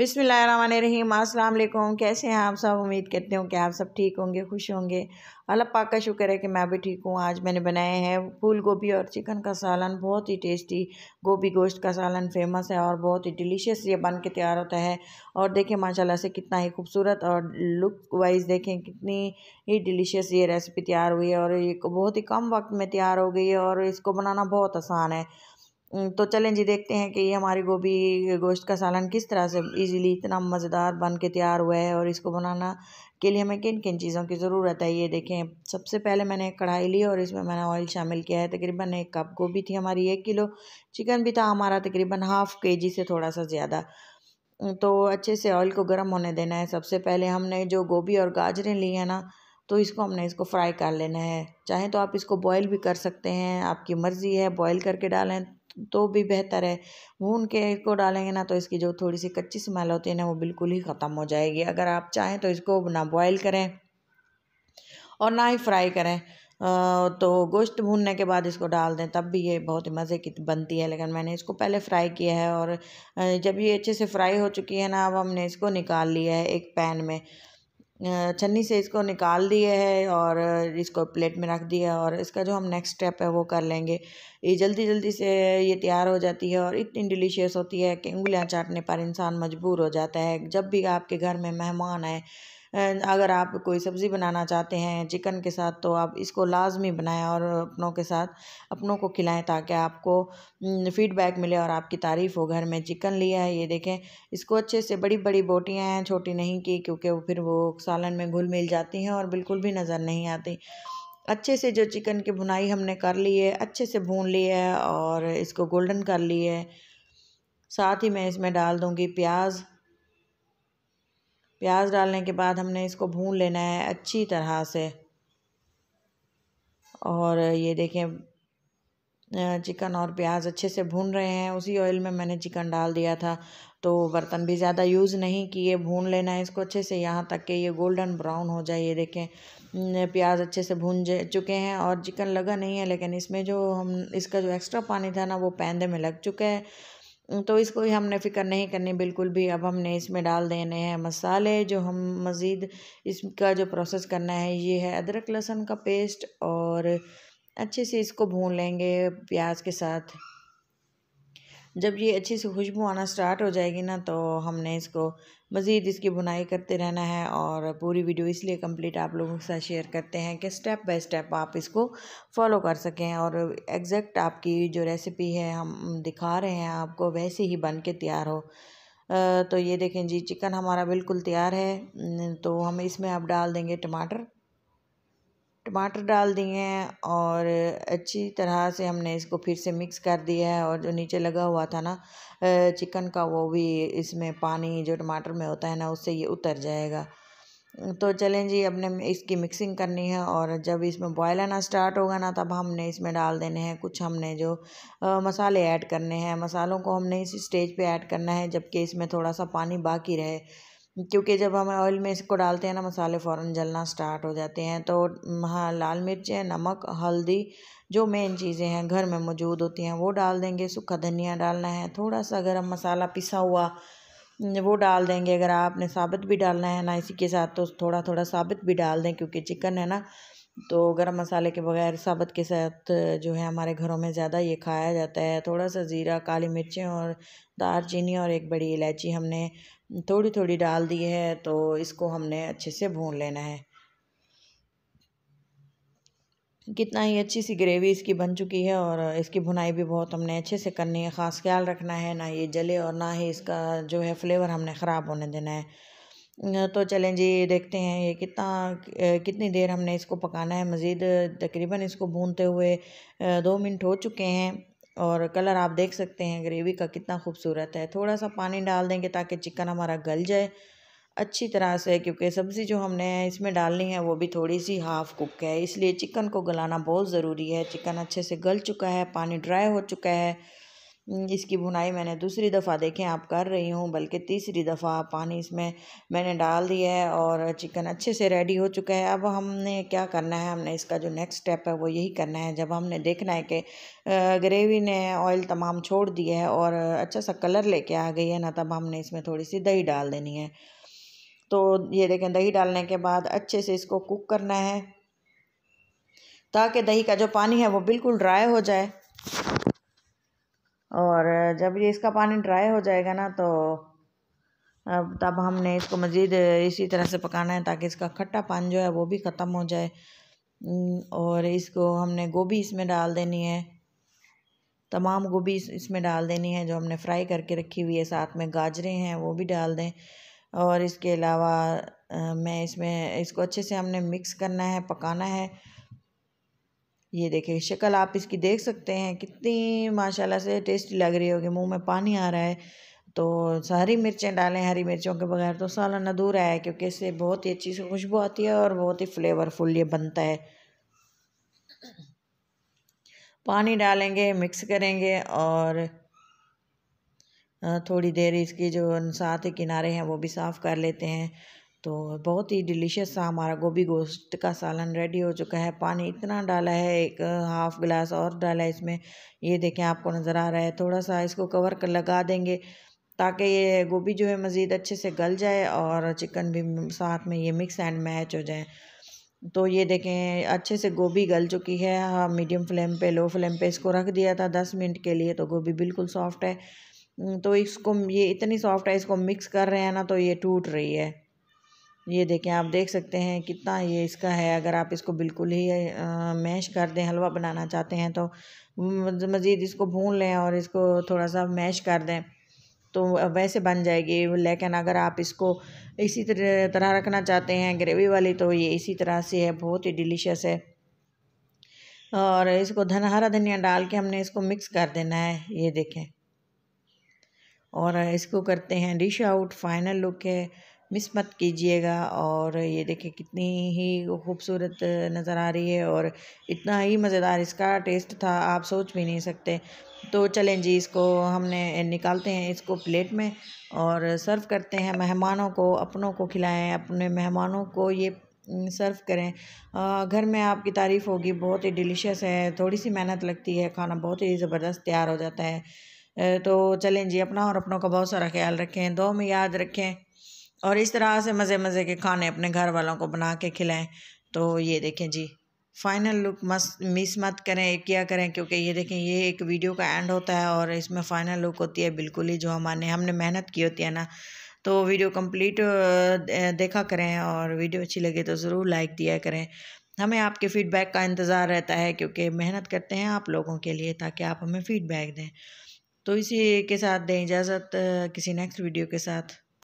अस्सलाम वालेकुम कैसे हैं आप सब उम्मीद करते हो कि आप सब ठीक होंगे खुश होंगे अल्लाह पाक का शुक्र है कि मैं भी ठीक हूँ आज मैंने बनाए हैं फूल गोभी और चिकन का सालन बहुत ही टेस्टी गोभी गोश्त का सालन फेमस है और बहुत ही डिलीशियस ये बन के तैयार होता है और देखें माशाल्लाह से कितना ही खूबसूरत और लुक वाइज देखें कितनी ही डिलीशियस ये रेसिपी तैयार हुई है और ये बहुत ही कम वक्त में तैयार हो गई है और इसको बनाना बहुत आसान है हम्म, तो चलें जी देखते हैं कि ये हमारी गोभी गोश्त का सालन किस तरह से इजीली इतना मज़ेदार बन के तैयार हुआ है और इसको बनाना के लिए हमें किन किन चीज़ों की ज़रूरत है ये देखें सबसे पहले मैंने कढ़ाई ली और इसमें मैंने ऑयल शामिल किया है तकरीबन एक कप गोभी थी हमारी एक किलो चिकन भी था हमारा तकरीबन हाफ़ के जी से थोड़ा सा ज़्यादा हम्म, तो अच्छे से ऑयल को गर्म होने देना है सबसे पहले हमने जो गोभी और गाजरें ली हैं ना तो इसको हमने इसको फ्राई कर लेना है चाहे तो आप इसको बॉईल भी कर सकते हैं आपकी मर्ज़ी है बॉईल करके डालें तो भी बेहतर है भून के इसको डालेंगे ना तो इसकी जो थोड़ी सी कच्ची स्मेल होती है ना वो बिल्कुल ही ख़त्म हो जाएगी अगर आप चाहें तो इसको ना बॉयल करें और ना ही फ्राई करें तो गोश्त भूनने के बाद इसको डाल दें तब भी ये बहुत ही मज़े की बनती है लेकिन मैंने इसको पहले फ्राई किया है और जब ये अच्छे से फ्राई हो चुकी है ना अब हमने इसको निकाल लिया है एक पैन में छन्नी से इसको निकाल दिए है और इसको प्लेट में रख दिया और इसका जो हम नेक्स्ट स्टेप है वो कर लेंगे ये जल्दी जल्दी से ये तैयार हो जाती है और इतनी डिलीशियस होती है कि उंगलियाँ चाटने पर इंसान मजबूर हो जाता है जब भी आपके घर में मेहमान आए अगर आप कोई सब्ज़ी बनाना चाहते हैं चिकन के साथ तो आप इसको लाजमी बनाएं और अपनों के साथ अपनों को खिलाएं ताकि आपको फीडबैक मिले और आपकी तारीफ़ हो घर में चिकन लिया है ये देखें इसको अच्छे से बड़ी बड़ी बोटियाँ हैं छोटी नहीं की क्योंकि वो फिर वो सालन में घुल मिल जाती हैं और बिल्कुल भी नज़र नहीं आती अच्छे से जो चिकन की भुनाई हमने कर ली है अच्छे से भून ली है और इसको गोल्डन कर ली है साथ ही मैं इसमें डाल दूँगी प्याज प्याज डालने के बाद हमने इसको भून लेना है अच्छी तरह से और ये देखें चिकन और प्याज अच्छे से भून रहे हैं उसी ऑयल में मैंने चिकन डाल दिया था तो बर्तन भी ज़्यादा यूज़ नहीं किए भून लेना है इसको अच्छे से यहाँ तक के ये गोल्डन ब्राउन हो जाए ये देखें प्याज अच्छे से भून चुके हैं और चिकन लगा नहीं है लेकिन इसमें जो हम इसका जो एक्स्ट्रा पानी था ना वो पैंदे में लग चुका है तो इसको भी हमने फ़िक्र नहीं करनी बिल्कुल भी अब हमने इसमें डाल देने हैं मसाले जो हम मज़ीद इसका जो प्रोसेस करना है ये है अदरक लहसुन का पेस्ट और अच्छे से इसको भून लेंगे प्याज के साथ जब ये अच्छी सी खुशबू आना स्टार्ट हो जाएगी ना तो हमने इसको मज़ीद इसकी बुनाई करते रहना है और पूरी वीडियो इसलिए कंप्लीट आप लोगों के साथ शेयर करते हैं कि स्टेप बाय स्टेप आप इसको फॉलो कर सकें और एग्जैक्ट आपकी जो रेसिपी है हम दिखा रहे हैं आपको वैसे ही बन के तैयार हो तो ये देखें जी चिकन हमारा बिल्कुल तैयार है तो हम इसमें अब डाल देंगे टमाटर टमाटर डाल दिए हैं और अच्छी तरह से हमने इसको फिर से मिक्स कर दिया है और जो नीचे लगा हुआ था ना चिकन का वो भी इसमें पानी जो टमाटर में होता है ना उससे ये उतर जाएगा तो चलें जी अपने इसकी मिक्सिंग करनी है और जब इसमें बॉयल आना स्टार्ट होगा ना तब हमने इसमें डाल देने हैं कुछ हमने जो आ, मसाले ऐड करने हैं मसालों को हमने इस स्टेज पे ऐड करना है जबकि इसमें थोड़ा सा पानी बाकी रहे क्योंकि जब हम ऑयल में इसको डालते हैं ना मसाले फ़ौरन जलना स्टार्ट हो जाते हैं तो हाँ लाल मिर्चें नमक हल्दी जो मेन चीज़ें हैं घर में मौजूद होती हैं वो डाल देंगे सूखा धनिया डालना है थोड़ा सा गर्म मसाला पिसा हुआ वो डाल देंगे अगर आपने साबित भी डालना है ना इसी के साथ तो थोड़ा थोड़ा साबित भी डाल दें क्योंकि चिकन है ना तो गरम मसाले के बगैर साबित के साथ जो है हमारे घरों में ज़्यादा ये खाया जाता है थोड़ा सा ज़ीरा काली मिर्चें और दार चीनी और एक बड़ी इलायची हमने थोड़ी थोड़ी डाल दी है तो इसको हमने अच्छे से भून लेना है कितना ही अच्छी सी ग्रेवी इसकी बन चुकी है और इसकी भुनाई भी बहुत हमने अच्छे से करनी है ख़ास ख्याल रखना है ना ये जले और ना ही इसका जो है फ्लेवर हमने ख़राब होने देना है तो चलें जी देखते हैं ये कितना कितनी देर हमने इसको पकाना है मज़ीद तकरीबन इसको भूनते हुए दो मिनट हो चुके हैं और कलर आप देख सकते हैं ग्रेवी का कितना खूबसूरत है थोड़ा सा पानी डाल देंगे ताकि चिकन हमारा गल जाए अच्छी तरह से क्योंकि सब्ज़ी जो हमने इसमें डालनी है वो भी थोड़ी सी हाफ़ कुक है इसलिए चिकन को गलाना बहुत ज़रूरी है चिकन अच्छे से गल चुका है पानी ड्राई हो चुका है इसकी बुनाई मैंने दूसरी दफ़ा देखें आप कर रही हूँ बल्कि तीसरी दफ़ा पानी इसमें मैंने डाल दिया है और चिकन अच्छे से रेडी हो चुका है अब हमने क्या करना है हमने इसका जो नेक्स्ट स्टेप है वो यही करना है जब हमने देखना है कि ग्रेवी ने ऑयल तमाम छोड़ दिया है और अच्छा सा कलर लेके आ गई है ना तब हमने इसमें थोड़ी सी दही डाल देनी है तो ये देखें दही डालने के बाद अच्छे से इसको कुक करना है ताकि दही का जो पानी है वो बिल्कुल ड्राई हो जाए और जब ये इसका पानी ड्राई हो जाएगा ना तो अब तब हमने इसको मज़ीद इसी तरह से पकाना है ताकि इसका खट्टा पान जो है वो भी ख़त्म हो जाए और इसको हमने गोभी इसमें डाल देनी है तमाम गोभी इसमें डाल देनी है जो हमने फ्राई करके रखी हुई है साथ में गाजरें हैं वो भी डाल दें और इसके अलावा मैं इसमें इसको अच्छे से हमने मिक्स करना है पकाना है ये देखें शक्ल आप इसकी देख सकते हैं कितनी माशाल्लाह से टेस्टी लग रही होगी मुंह में पानी आ रहा है तो हरी मिर्चें डालें हरी मिर्चों के बगैर तो सालन अधूरा है क्योंकि इससे बहुत ही अच्छी सी खुशबू आती है और बहुत ही फ्लेवरफुल ये बनता है पानी डालेंगे मिक्स करेंगे और थोड़ी देर इसकी जो साथ किनारे हैं वो भी साफ़ कर लेते हैं तो बहुत ही डिलीशियस सा हमारा गोभी गोश्त का सालन रेडी हो चुका है पानी इतना डाला है एक हाफ़ गिलास और डाला है इसमें ये देखें आपको नज़र आ रहा है थोड़ा सा इसको कवर कर लगा देंगे ताकि ये गोभी जो है मज़ीद अच्छे से गल जाए और चिकन भी साथ में ये मिक्स एंड मैच हो जाए तो ये देखें अच्छे से गोभी गल चुकी है हाँ मीडियम फ्लेम पे लो फ्लेम पे इसको रख दिया था दस मिनट के लिए तो गोभी बिल्कुल सॉफ्ट है तो इसको ये इतनी सॉफ्ट है इसको मिक्स कर रहे हैं ना तो ये टूट रही है ये देखें आप देख सकते हैं कितना ये इसका है अगर आप इसको बिल्कुल ही मैश कर दें हलवा बनाना चाहते हैं तो मज़ीद इसको भून लें और इसको थोड़ा सा मैश कर दें तो वैसे बन जाएगी लेकिन अगर आप इसको इसी तरह रखना चाहते हैं ग्रेवी वाली तो ये इसी तरह से है बहुत ही डिलीशियस है और इसको धन हरा धनिया डाल के हमने इसको मिक्स कर देना है ये देखें और इसको करते हैं डिश आउट फाइनल लुक है मिस मत कीजिएगा और ये देखिए कितनी ही खूबसूरत नज़र आ रही है और इतना ही मज़ेदार इसका टेस्ट था आप सोच भी नहीं सकते तो चलें जी इसको हमने निकालते हैं इसको प्लेट में और सर्व करते हैं मेहमानों को अपनों को खिलाएं अपने मेहमानों को ये सर्व करें घर में आपकी तारीफ़ होगी बहुत ही डिलीशियस है थोड़ी सी मेहनत लगती है खाना बहुत ही ज़बरदस्त तैयार हो जाता है तो चलें जी अपना और अपनों का बहुत सारा ख्याल रखें दो में याद रखें और इस तरह से मज़े मज़े के खाने अपने घर वालों को बना के खिलाएं तो ये देखें जी फाइनल लुक मस्त मिस मत करें किया करें क्योंकि ये देखें ये एक वीडियो का एंड होता है और इसमें फाइनल लुक होती है बिल्कुल ही जो हमारे हमने मेहनत की होती है ना तो वीडियो कंप्लीट देखा करें और वीडियो अच्छी लगे तो ज़रूर लाइक दिया करें हमें आपके फ़ीडबैक का इंतज़ार रहता है क्योंकि मेहनत करते हैं आप लोगों के लिए ताकि आप हमें फ़ीडबैक दें तो इसी के साथ दें इजाज़त किसी नेक्स्ट वीडियो के साथ